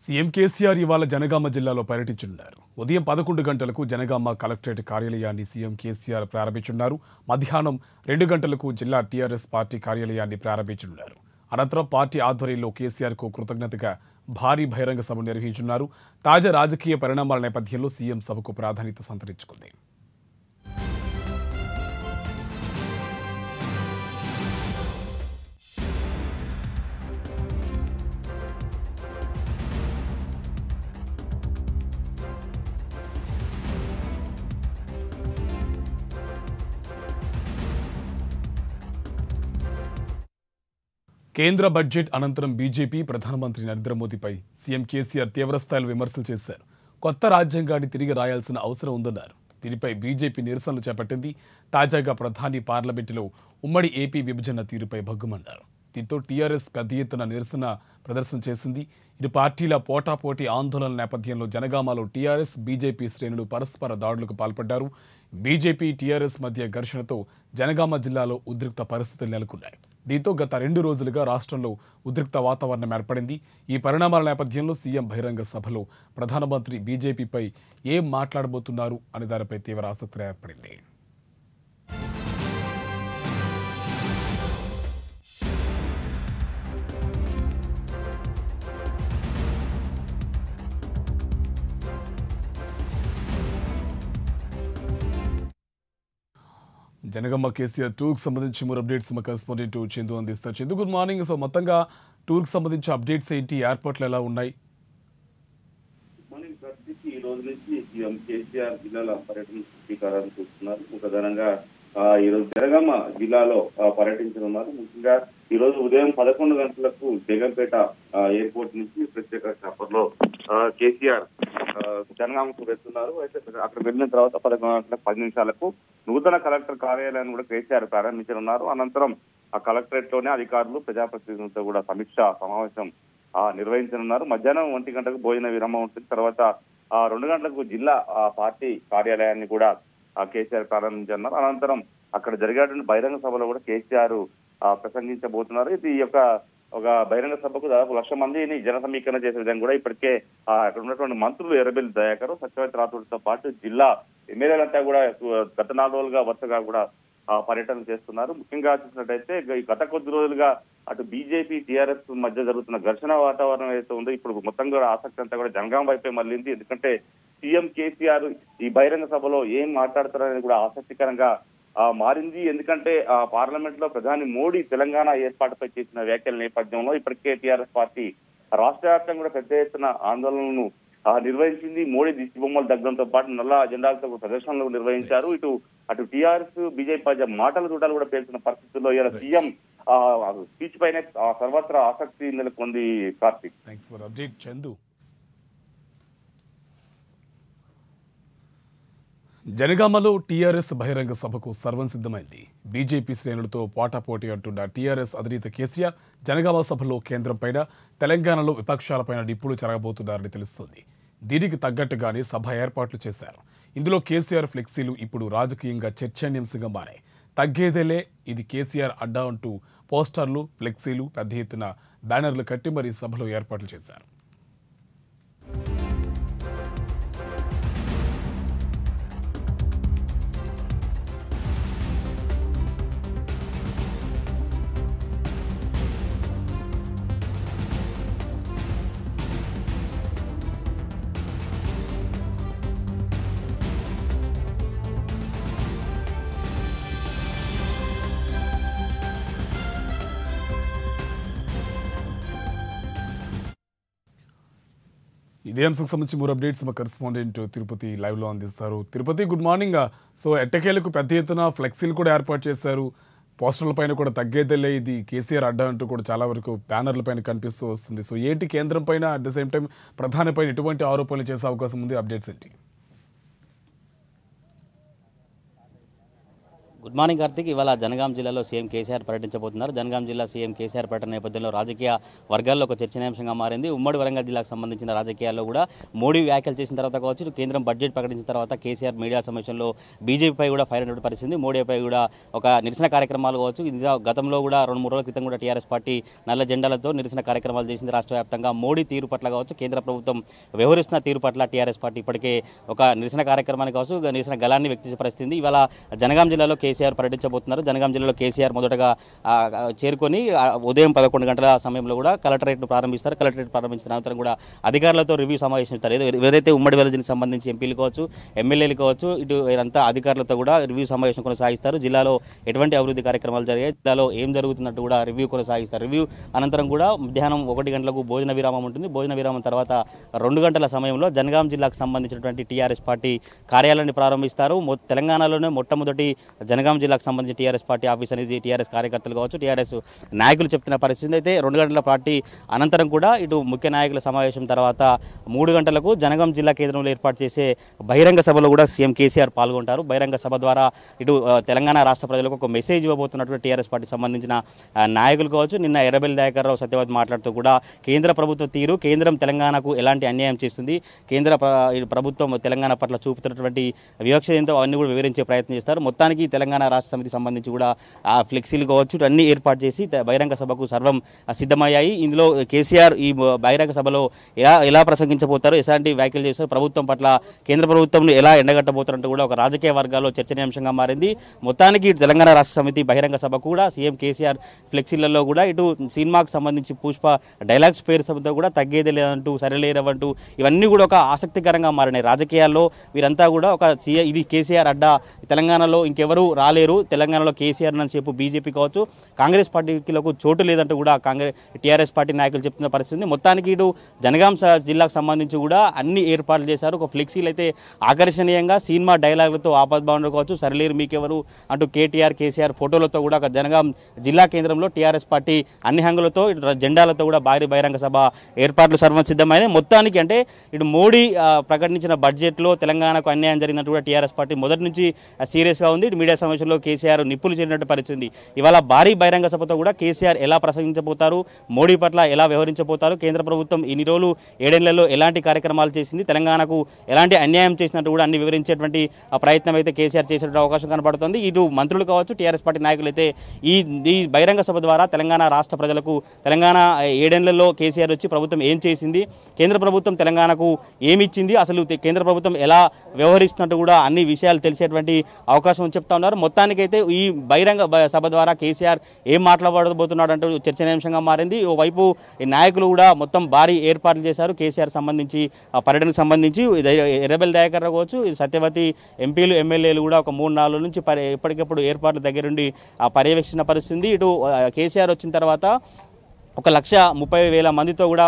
CM KCR ఇవాళ జనగామ జిల్లాలో పర్యటించనున్నారు ఉదయం పదకొండు గంటలకు జనగామ కలెక్టరేట్ కార్యాలయాన్ని సీఎం కేసీఆర్ ప్రారంభించనున్నారు మధ్యాహ్నం రెండు గంటలకు జిల్లా టీఆర్ఎస్ పార్టీ కార్యాలయాన్ని ప్రారంభించనున్నారు అనంతరం పార్టీ ఆధ్వర్యంలో కేసీఆర్కు కృతజ్ఞతగా భారీ బహిరంగ సభ నిర్వహించనున్నారు తాజా రాజకీయ పరిణామాల నేపథ్యంలో సీఎం సభకు ప్రాధాన్యత సంతరించుకుంది కేంద్ర బడ్జెట్ అనంతరం బీజేపీ ప్రధానమంత్రి నరేంద్ర మోదీపై సీఎం కేసీఆర్ తీవ్రస్థాయిలో విమర్శలు చేశారు కొత్త రాజ్యాంగాన్ని తిరిగి రాయాల్సిన అవసరం ఉందన్నారు దీనిపై బీజేపీ నిరసనలు చేపట్టింది తాజాగా ప్రధాని పార్లమెంటులో ఉమ్మడి ఏపీ విభజన తీరుపై భగ్గుమన్నారు దీంతో టీఆర్ఎస్ పెద్ద ఎత్తున నిరసన ప్రదర్శన చేసింది ఇరు పార్టీల పోటాపోటీ ఆందోళన నేపథ్యంలో జనగామలో టీఆర్ఎస్ బీజేపీ శ్రేణులు పరస్పర దాడులకు పాల్పడ్డారు బీజేపీ టీఆర్ఎస్ మధ్య ఘర్షణతో జనగామ జిల్లాలో ఉద్రిక్త పరిస్థితులు నెలకొన్నాయి దీంతో గత రెండు రోజులుగా రాష్ట్రంలో ఉద్రిక్త వాతావరణం ఏర్పడింది ఈ పరిణామాల నేపథ్యంలో సీఎం బహిరంగ సభలో ప్రధానమంత్రి బీజేపీపై ఏం మాట్లాడబోతున్నారు అనే దానిపై తీవ్ర ఆసక్తి ఏర్పడింది జనగమ్మ కేసీఆర్ టూర్కి సంబంధించి మూడు అప్డేట్స్ మా కరెస్పాండెంట్ చందు అందిస్తారు చందు గుడ్ మార్నింగ్ సో మొత్తంగా టూర్కి సంబంధించి అప్డేట్స్ ఏంటి ఏర్పాట్లు ఎలా ఉన్నాయి ఈ రోజు నుంచి సీఎం కేసీఆర్ జిల్లాల పర్యటన చూస్తున్నారు ఒక ఘనంగా ఈరోజు జనగామ జిల్లాలో పర్యటించనున్నారు ముఖ్యంగా ఈ రోజు ఉదయం పదకొండు గంటలకు జగంపేట ఎయిర్పోర్ట్ నుంచి ప్రత్యేక లో కేసీఆర్ జనగామకు వెళ్తున్నారు అయితే అక్కడ వెళ్ళిన తర్వాత పదకొండు గంటల పది నిమిషాలకు నూతన కలెక్టర్ కార్యాలయాన్ని కూడా కేసీఆర్ ప్రారంభించనున్నారు అనంతరం ఆ కలెక్టరేట్ లోనే అధికారులు ప్రజాప్రతినిధులతో కూడా సమీక్ష సమావేశం నిర్వహించనున్నారు మధ్యాహ్నం ఒంటి గంటకు భోజన విరామం ఉంటుంది తర్వాత రెండు గంటలకు జిల్లా పార్టీ కార్యాలయాన్ని కూడా కేసీఆర్ ప్రారంభించన్నారు అనంతరం అక్కడ జరిగేటువంటి బహిరంగ సభలో కూడా కేసీఆర్ ప్రసంగించబోతున్నారు ఇది యొక్క ఒక బహిరంగ సభకు దాదాపు లక్ష మందిని జన సమీకరణ చేసే విధంగా కూడా ఇప్పటికే అక్కడ ఉన్నటువంటి మంత్రులు ఎర్రబెల్లి దయాకర్ సత్యవతి రాథోడ్తో పాటు జిల్లా ఎమ్మెల్యేలంతా కూడా గత నాలుగు రోజులుగా వరుసగా కూడా పర్యటన చేస్తున్నారు ముఖ్యంగా చూసినట్టయితే గత కొద్ది రోజులుగా అటు బీజేపీ టీఆర్ఎస్ మధ్య జరుగుతున్న ఘర్షణ వాతావరణం ఏదైతే ఉందో ఇప్పుడు మొత్తం కూడా ఆసక్తి అంతా కూడా జనగాం వైపే మళ్ళీంది ఎందుకంటే సీఎం కేసీఆర్ ఈ బహిరంగ సభలో ఏం మాట్లాడతారనేది కూడా ఆసక్తికరంగా మారింది ఎందుకంటే ఆ పార్లమెంట్ లో ప్రధాని మోడీ తెలంగాణ ఏర్పాటుపై చేసిన వ్యాఖ్యల నేపథ్యంలో ఇప్పటికే టీఆర్ఎస్ పార్టీ రాష్ట్ర వ్యాప్తంగా కూడా పెద్ద ఎత్తున ఆందోళనను నిర్వహించింది మోడీ దిష్టిబొమ్మలు దగ్గరంతో పాటు నల్ల అజెండాలతో ప్రదర్శనలు నిర్వహించారు ఇటు అటు టీఆర్ఎస్ బీజేపీ మధ్య మాటల చూడాలు కూడా పేర్చిన పరిస్థితుల్లో ఇలా సీఎం స్పీచ్ పైనే సర్వత్రా ఆసక్తి నెలకొంది కార్తీక్ చందు జనగామలో టీఆర్ఎస్ బహిరంగ సభకు సర్వం సిద్ధమైంది బీజేపీ శ్రేణులతో పోటాపోటీ అంటున్న టీఆర్ఎస్ అధినేత కేసీఆర్ జనగామ సభలో కేంద్రంపైన తెలంగాణలో విపక్షాలపైన డిప్పులు జరగబోతున్నారని తెలుస్తోంది దీనికి తగ్గట్టుగానే సభ ఏర్పాట్లు చేశారు ఇందులో కేసీఆర్ ఫ్లెక్సీలు ఇప్పుడు రాజకీయంగా చర్చనీయాంశంగా మారాయి తగ్గేదేలే ఇది కేసీఆర్ అడ్డా అంటూ పోస్టర్లు ఫ్లెక్సీలు పెద్ద ఎత్తున బ్యానర్లు కట్టి మరీ సభలో ఏర్పాట్లు చేశారు ఇదే అంశం సంబంధించి మూడు అప్డేట్స్ మా కరెస్పాండెంట్ తిరుపతి లైవ్లో అందిస్తారు తిరుపతి గుడ్ మార్నింగ్ సో ఎట్టకేలకు పెద్ద ఎత్తున ఫ్లెక్సీలు కూడా ఏర్పాటు చేశారు పోస్టర్ల పైన కూడా తగ్గేదలే ఇది కేసీఆర్ అడ్డా అంటూ కూడా చాలా వరకు బ్యానర్ల పైన కనిపిస్తూ వస్తుంది సో ఏంటి కేంద్రం పైన అట్ ద సేమ్ టైం ప్రధాని పైన ఎటువంటి ఆరోపణలు చేసే అవకాశం ఉంది అప్డేట్స్ ఏంటి గుడ్ మార్నింగ్ కార్తీక్ ఇవాళ జనగాం జిల్లాలో సీఎం కేసీఆర్ పర్యటించబోతున్నారు జనగాం జిల్లా సీఎం కేసీఆర్ పర్యటన నేపథ్యంలో రాజకీయ వర్గాల్లో ఒక చర్చనీయాంశంగా మారింది ఉమ్మడి వరంగల్ జిల్లాకు సంబంధించిన రాజకీయాల్లో కూడా మోడీ వ్యాఖ్యలు చేసిన తర్వాత కావచ్చు కేంద్రం బడ్జెట్ ప్రకటించిన తర్వాత కేసీఆర్ మీడియా సమక్షంలో బీజేపీపై కూడా ఫైర్ అయినటువంటి పరిస్థితి మోడీపై కూడా ఒక నిరసన కార్యక్రమాలు కావచ్చు గతంలో కూడా రెండు మూడు రోజుల క్రితం కూడా టీఆర్ఎస్ పార్టీ నల్ల జెండాలతో నిరసన కార్యక్రమాలు చేసింది రాష్ట్ర వ్యాప్తంగా మోడీ తీరు పట్ల కావచ్చు కేంద్ర ప్రభుత్వం వ్యవహరిస్తున్న తీరు పట్ల టీఆర్ఎస్ పార్టీ ఇప్పటికే ఒక నిరసన కార్యక్రమాన్ని కావచ్చు నిరసన గలాన్ని వ్యక్తించే పరిస్థితి ఇవాళ జనగాం జిల్లాలో కే కేసీఆర్ పర్యటించబోతున్నారు జనగాం జిల్లాలో కేసీఆర్ మొదటగా చేరుకొని ఉదయం పదకొండు గంటల సమయంలో కూడా కలెక్టరేట్ను ప్రారంభిస్తారు కలెక్టరేట్ ప్రారంభించిన అనంతరం కూడా అధికారులతో రివ్యూ సమావేశం ఇస్తారు ఏదైతే ఉమ్మడి వెలజీకి సంబంధించి ఎంపీలు కావచ్చు ఎమ్మెల్యేలు కావచ్చు ఇటు వీరంతా అధికారులతో కూడా రివ్యూ సమావేశం కొనసాగిస్తారు జిల్లాలో ఎటువంటి అభివృద్ధి కార్యక్రమాలు జరిగాయి జిల్లాలో ఏం జరుగుతున్నట్టు కూడా రివ్యూ కొనసాగిస్తారు రివ్యూ అనంతరం కూడా మధ్యాహ్నం ఒకటి గంటలకు భోజన విరామం ఉంటుంది భోజన విరామం తర్వాత రెండు గంటల సమయంలో జనగాం జిల్లాకు సంబంధించినటువంటి టీఆర్ఎస్ పార్టీ కార్యాలయాన్ని ప్రారంభిస్తారు తెలంగాణలోనే మొట్టమొదటి జన జనగామ జిల్లాకు సంబంధించి టీఆర్ఎస్ పార్టీ ఆఫీస్ అనేది టీఆర్ఎస్ కార్యకర్తలు కావచ్చు టీఆర్ఎస్ నాయకులు చెప్తున్న పరిస్థితి అయితే రెండు గంటల పార్టీ అనంతరం కూడా ఇటు ముఖ్య నాయకుల సమావేశం తర్వాత మూడు గంటలకు జనగాం జిల్లా కేంద్రంలో ఏర్పాటు చేసే బహిరంగ సభలో కూడా సీఎం కేసీఆర్ పాల్గొంటారు బహిరంగ సభ ద్వారా ఇటు తెలంగాణ రాష్ట్ర ప్రజలకు ఒక మెసేజ్ ఇవ్వబోతున్నటువంటి టీఆర్ఎస్ పార్టీకి సంబంధించిన నాయకులు కావచ్చు నిన్న ఎర్రబెల్లి దయాకర్రావు సత్యవతి మాట్లాడుతూ కూడా కేంద్ర ప్రభుత్వ తీరు కేంద్రం తెలంగాణకు ఎలాంటి అన్యాయం చేస్తుంది కేంద్ర ప్రభుత్వం తెలంగాణ పట్ల చూపుతున్నటువంటి వివక్ష అవన్నీ కూడా వివరించే ప్రయత్నం చేస్తారు మొత్తానికి తెలంగాణ తెలంగాణ రాష్ట్ర సమితి సంబంధించి కూడా ఆ ఫ్లెక్సీలు కావచ్చు అన్ని ఏర్పాటు చేసి బహిరంగ సభకు సర్వం సిద్ధమయ్యాయి ఇందులో కేసీఆర్ ఈ బహిరంగ సభలో ఎలా ఎలా ప్రసంగించబోతారు ఎలాంటి వ్యాఖ్యలు చేస్తారు ప్రభుత్వం పట్ల కేంద్ర ప్రభుత్వం ఎలా ఎండగట్టబోతారంటూ కూడా ఒక రాజకీయ వర్గాల్లో చర్చనీయాంశంగా మారింది మొత్తానికి తెలంగాణ రాష్ట్ర సమితి బహిరంగ సభ కూడా సీఎం కేసీఆర్ ఫ్లెక్సీలలో కూడా ఇటు సినిమాకు సంబంధించి పుష్ప డైలాగ్స్ పేరు సభతో కూడా తగ్గేది లేదంటూ సరిలేరవంటూ ఇవన్నీ కూడా ఒక ఆసక్తికరంగా మారినాయి రాజకీయాల్లో వీరంతా కూడా ఒక ఇది కేసీఆర్ అడ్డా తెలంగాణలో ఇంకెవరు రాలేరు తెలంగాణలో కేసీఆర్ అని చెప్పు బీజేపీ కావచ్చు కాంగ్రెస్ పార్టీలకు చోటు లేదంటూ కూడా కాంగ్రెస్ టీఆర్ఎస్ పార్టీ నాయకులు చెప్తున్న పరిస్థితి మొత్తానికి ఇటు జనగాం జిల్లాకు సంబంధించి కూడా అన్ని ఏర్పాట్లు చేశారు ఒక ఫ్లెక్సీలు అయితే ఆకర్షణీయంగా సినిమా డైలాగులతో ఆపద్భావనలు కావచ్చు సరిలేరు మీకెవరు అంటూ కేటీఆర్ కేసీఆర్ ఫోటోలతో కూడా ఒక జనగాం జిల్లా కేంద్రంలో టీఆర్ఎస్ పార్టీ అన్ని హంగులతో జెండాలతో కూడా భారీ బహిరంగ సభ ఏర్పాట్లు సర్వసిద్ధమైన మొత్తానికి అంటే ఇటు మోడీ ప్రకటించిన బడ్జెట్లో తెలంగాణకు అన్యాయం జరిగినట్టు కూడా టీఆర్ఎస్ పార్టీ మొదటి నుంచి సీరియస్గా ఉంది ఇటు మీడియా సమావేశంలో కేసీఆర్ నిప్పులు చేరినట్టు పరిచింది ఇవాళ భారీ బహిరంగ సభతో కూడా కేసీఆర్ ఎలా ప్రసంగించబోతారు మోడీ పట్ల ఎలా వ్యవహరించబోతారు కేంద్ర ప్రభుత్వం ఇన్ని రోజులు ఏడేళ్లలో ఎలాంటి కార్యక్రమాలు చేసింది తెలంగాణకు ఎలాంటి అన్యాయం చేసినట్టు కూడా అన్ని వివరించేటువంటి ప్రయత్నం అయితే కేసీఆర్ చేసేటువంటి అవకాశం కనబడుతుంది ఇటు మంత్రులు కావచ్చు టీఆర్ఎస్ పార్టీ నాయకులు అయితే ఈ ఈ బహిరంగ సభ ద్వారా తెలంగాణ రాష్ట్ర ప్రజలకు తెలంగాణ ఏడేళ్లలో కేసీఆర్ వచ్చి ప్రభుత్వం ఏం చేసింది కేంద్ర ప్రభుత్వం తెలంగాణకు ఏమిచ్చింది అసలు కేంద్ర ప్రభుత్వం ఎలా వ్యవహరిస్తున్నట్టు కూడా అన్ని విషయాలు తెలిసేటువంటి అవకాశం చెప్తా ఉన్నారు ఉన్నారు మొత్తానికైతే ఈ బహిరంగ సభ ద్వారా కేసీఆర్ ఏం మాట్లాడబోతున్నాడు అంటూ చర్చనీయాంశంగా మారింది ఓవైపు నాయకులు కూడా మొత్తం భారీ ఏర్పాట్లు చేశారు కేసీఆర్ సంబంధించి పర్యటనకు సంబంధించి ఎర్రబెల్ దయాకర్ కావచ్చు సత్యవతి ఎంపీలు ఎమ్మెల్యేలు కూడా ఒక మూడు నాలుగు నుంచి ఎప్పటికప్పుడు ఏర్పాట్ల దగ్గరుండి పర్యవేక్షణ పరిస్థితి ఇటు కేసీఆర్ వచ్చిన తర్వాత ఒక లక్ష ముప్పై వేల మందితో కూడా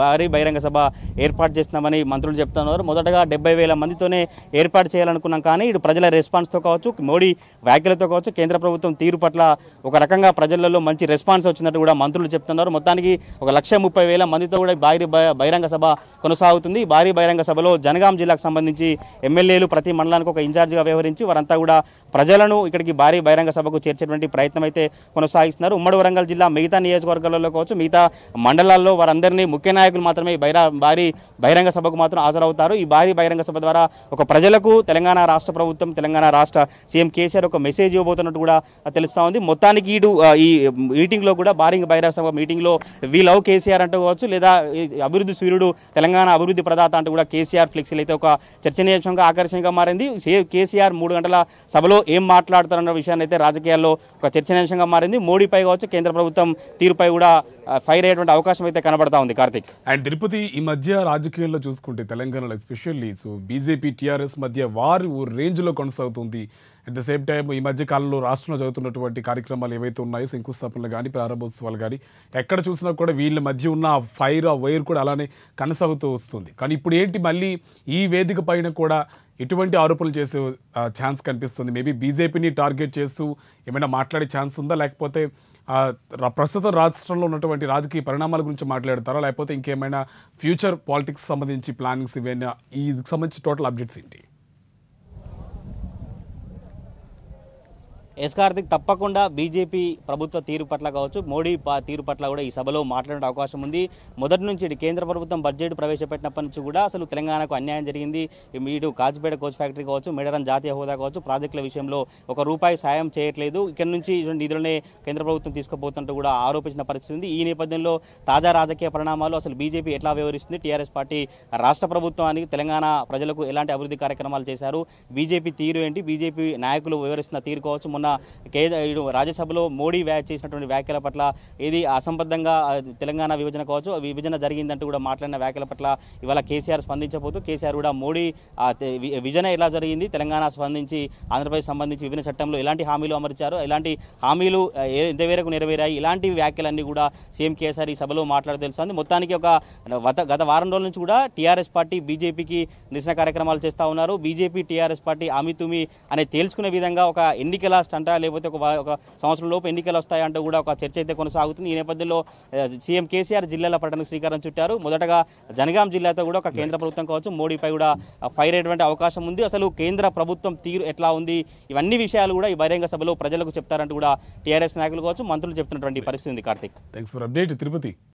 భారీ బహిరంగ సభ ఏర్పాటు చేస్తున్నామని మంత్రులు చెప్తున్నారు మొదటగా డెబ్బై వేల మందితోనే ఏర్పాటు చేయాలనుకున్నాం కానీ ఇటు ప్రజల రెస్పాన్స్తో కావచ్చు మోడీ వ్యాఖ్యలతో కావచ్చు కేంద్ర ప్రభుత్వం తీరు పట్ల ఒక రకంగా ప్రజలలో మంచి రెస్పాన్స్ వచ్చినట్టు కూడా మంత్రులు చెప్తున్నారు మొత్తానికి ఒక లక్ష ముప్పై వేల మందితో కూడా భారీ బహిరంగ సభ కొనసాగుతుంది భారీ బహిరంగ సభలో జనగాం జిల్లాకు సంబంధించి ఎమ్మెల్యేలు ప్రతి మండలానికి ఒక ఇన్ఛార్జిగా వ్యవహరించి వారంతా కూడా ప్రజలను ఇక్కడికి భారీ బహిరంగ సభకు చేర్చేటువంటి ప్రయత్నం అయితే కొనసాగిస్తున్నారు ఉమ్మడి వరంగల్ జిల్లా మిగతా నియోజకవర్గాల్లో మండలాల్లో కావచ్చు మిగతా మండలాల్లో వారందరినీ ముఖ్య నాయకులు మాత్రమే బహిరా భారీ బహిరంగ సభకు మాత్రం హాజరవుతారు ఈ భారీ బహిరంగ సభ ద్వారా ఒక ప్రజలకు తెలంగాణ రాష్ట్ర ప్రభుత్వం తెలంగాణ రాష్ట్ర సీఎం కేసీఆర్ ఒక మెసేజ్ ఇవ్వబోతున్నట్టు కూడా తెలుస్తూ ఉంది మొత్తానికి ఇటు ఈ మీటింగ్లో కూడా భారీ బహిరంగ సభ మీటింగ్లో వీ లవ్ కేసీఆర్ అంటూ కావచ్చు లేదా అభివృద్ధి సూర్యుడు తెలంగాణ అభివృద్ధి ప్రదాత అంటూ కూడా కేసీఆర్ ఫ్లెక్సీలు అయితే ఒక చర్చనీయాంశంగా ఆకర్షణగా మారింది కేసీఆర్ మూడు గంటల సభలో ఏం మాట్లాడతారన్న విషయాన్ని అయితే రాజకీయాల్లో ఒక చర్చనీయాంశంగా మారింది మోడీపై కావచ్చు కేంద్ర ప్రభుత్వం తీరుపై కూడా ఫైర్ అయ్యేటువంటి అవకాశం అయితే కనబడతా ఉంది కార్తిక్ అండ్ తిరుపతి ఈ మధ్య రాజకీయాల్లో చూసుకుంటే తెలంగాణలో ఎస్పెషల్లీ సో బీజేపీ టీఆర్ఎస్ మధ్య వారు రేంజ్లో కొనసాగుతుంది అట్ ద సేమ్ టైం ఈ మధ్య కాలంలో రాష్ట్రంలో జరుగుతున్నటువంటి కార్యక్రమాలు ఏవైతే ఉన్నాయో శంకుస్థాపనలు కానీ ప్రారంభోత్సవాలు కానీ ఎక్కడ చూసినా కూడా వీళ్ళ మధ్య ఉన్న ఆ ఫైర్ ఆ వైర్ కూడా అలానే కనసాగుతూ వస్తుంది కానీ ఇప్పుడు ఏంటి మళ్ళీ ఈ వేదిక పైన కూడా ఇటువంటి ఆరోపణలు చేసే ఛాన్స్ కనిపిస్తుంది మేబీ బీజేపీని టార్గెట్ చేస్తూ ఏమైనా మాట్లాడే ఛాన్స్ ఉందా లేకపోతే ప్రస్తుతం రాష్ట్రంలో ఉన్నటువంటి రాజకీయ పరిణామాల గురించి మాట్లాడతారా లేకపోతే ఇంకేమైనా ఫ్యూచర్ పాలిటిక్స్ సంబంధించి ప్లానింగ్స్ ఇవన్నీ ఈ సంబంధించి టోటల్ అప్డేట్స్ ఏంటి ఎస్ కార్తిక్ తప్పకుండా బీజేపీ ప్రభుత్వ తీరు పట్ల కావచ్చు మోడీ తీరు పట్ల కూడా ఈ సభలో మాట్లాడే అవకాశం ఉంది మొదటి నుంచి కేంద్ర ప్రభుత్వం బడ్జెట్ ప్రవేశపెట్టినప్పటి నుంచి కూడా అసలు తెలంగాణకు అన్యాయం జరిగింది ఇటు కాచిపేట కోచ్ ఫ్యాక్టరీ కావచ్చు మేడరం జాతీయ హోదా కావచ్చు ప్రాజెక్టుల విషయంలో ఒక రూపాయి సాయం చేయట్లేదు ఇక్కడ నుంచి నిధులనే కేంద్ర ప్రభుత్వం తీసుకుపోతుంటూ కూడా ఆరోపించిన పరిస్థితి ఉంది ఈ నేపథ్యంలో తాజా రాజకీయ పరిణామాలు అసలు బీజేపీ ఎట్లా వ్యవహరిస్తుంది టీఆర్ఎస్ పార్టీ రాష్ట్ర ప్రభుత్వానికి తెలంగాణ ప్రజలకు ఎలాంటి అభివృద్ధి కార్యక్రమాలు చేశారు బీజేపీ తీరు ఏంటి బీజేపీ నాయకులు వివరిస్తున్న తీరు కావచ్చు ఉన్న కేద రాజ్యసభలో మోడీ వ్యాఖ్య చేసినటువంటి వ్యాఖ్యల పట్ల ఇది అసంబద్ధంగా తెలంగాణ విభజన కావచ్చు విభజన జరిగిందంటూ కూడా మాట్లాడిన వ్యాఖ్యల పట్ల ఇవాళ కేసీఆర్ స్పందించబోతూ కేసీఆర్ కూడా మోడీ విభజన ఎలా జరిగింది తెలంగాణ స్పందించి ఆంధ్రప్రదేశ్ సంబంధించి విభజన చట్టంలో ఎలాంటి హామీలు అమర్చారు ఎలాంటి హామీలు ఎంత వేరకు నెరవేరాయి ఇలాంటి వ్యాఖ్యలన్నీ కూడా సీఎం కేసీఆర్ ఈ సభలో మాట్లాడ తెలుస్తుంది మొత్తానికి ఒక గత వారం రోజుల నుంచి కూడా టీఆర్ఎస్ పార్టీ బీజేపీకి నిరసన కార్యక్రమాలు చేస్తూ ఉన్నారు బీజేపీ టీఆర్ఎస్ పార్టీ తుమి అనే తేల్చుకునే విధంగా ఒక ఎన్నికల ఆగస్ట్ అంట లేకపోతే ఒక ఒక సంవత్సరం లోపు ఎన్నికలు వస్తాయంటూ కూడా ఒక చర్చ అయితే కొనసాగుతుంది ఈ నేపథ్యంలో సీఎం కేసీఆర్ జిల్లాల పర్యటనకు శ్రీకారం చుట్టారు మొదటగా జనగాం జిల్లాతో కూడా ఒక కేంద్ర ప్రభుత్వం కావచ్చు మోడీపై కూడా ఫైర్ అయ్యేటువంటి అవకాశం ఉంది అసలు కేంద్ర ప్రభుత్వం తీరు ఎట్లా ఉంది ఇవన్నీ విషయాలు కూడా ఈ బహిరంగ సభలో ప్రజలకు చెప్తారంటూ కూడా టీఆర్ఎస్ నాయకులు కావచ్చు మంత్రులు చెప్తున్నటువంటి పరిస్థితి ఉంది Karthik thanks for update Tirupati